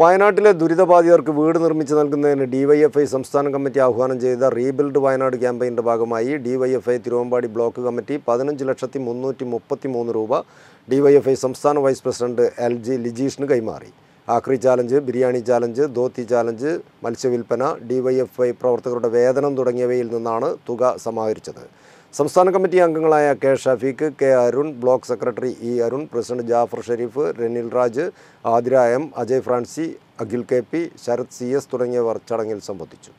വയനാട്ടിലെ ദുരിതബാധിതർക്ക് വീട് നിർമ്മിച്ച് നൽകുന്നതിന് ഡിവൈഎഫ്ഐ സംസ്ഥാന കമ്മിറ്റി ആഹ്വാനം ചെയ്ത റീബിൽഡ് വയനാട് ക്യാമ്പയിൻ്റെ ഭാഗമായി ഡിവൈഎഫ്ഐ തിരുവമ്പാടി ബ്ലോക്ക് കമ്മിറ്റി പതിനഞ്ച് ലക്ഷത്തി മുന്നൂറ്റി മുപ്പത്തി മൂന്ന് രൂപ ഡിവൈഎഫ്ഐ സംസ്ഥാന വൈസ് പ്രസിഡന്റ് എൽ ജി ലിജീഷിന് കൈമാറി ആക്രി challenge biryani challenge dhoti challenge മത്സ്യവിൽപ്പന ഡിവൈഎഫ്ഐ പ്രവർത്തകരുടെ വേതനം തുടങ്ങിയവയിൽ നിന്നാണ് തുക സമാഹരിച്ചത് സംസ്ഥാന കമ്മിറ്റി അംഗങ്ങളായ K Shafeeq K Arun block secretary E Arun president Jafar Sherif Renil Raj Athira M Ajay Francy Akhil K P Sarath C S തുടങ്ങിയവർ ചടങ്ങിൽ സംബന്ധിച്ചു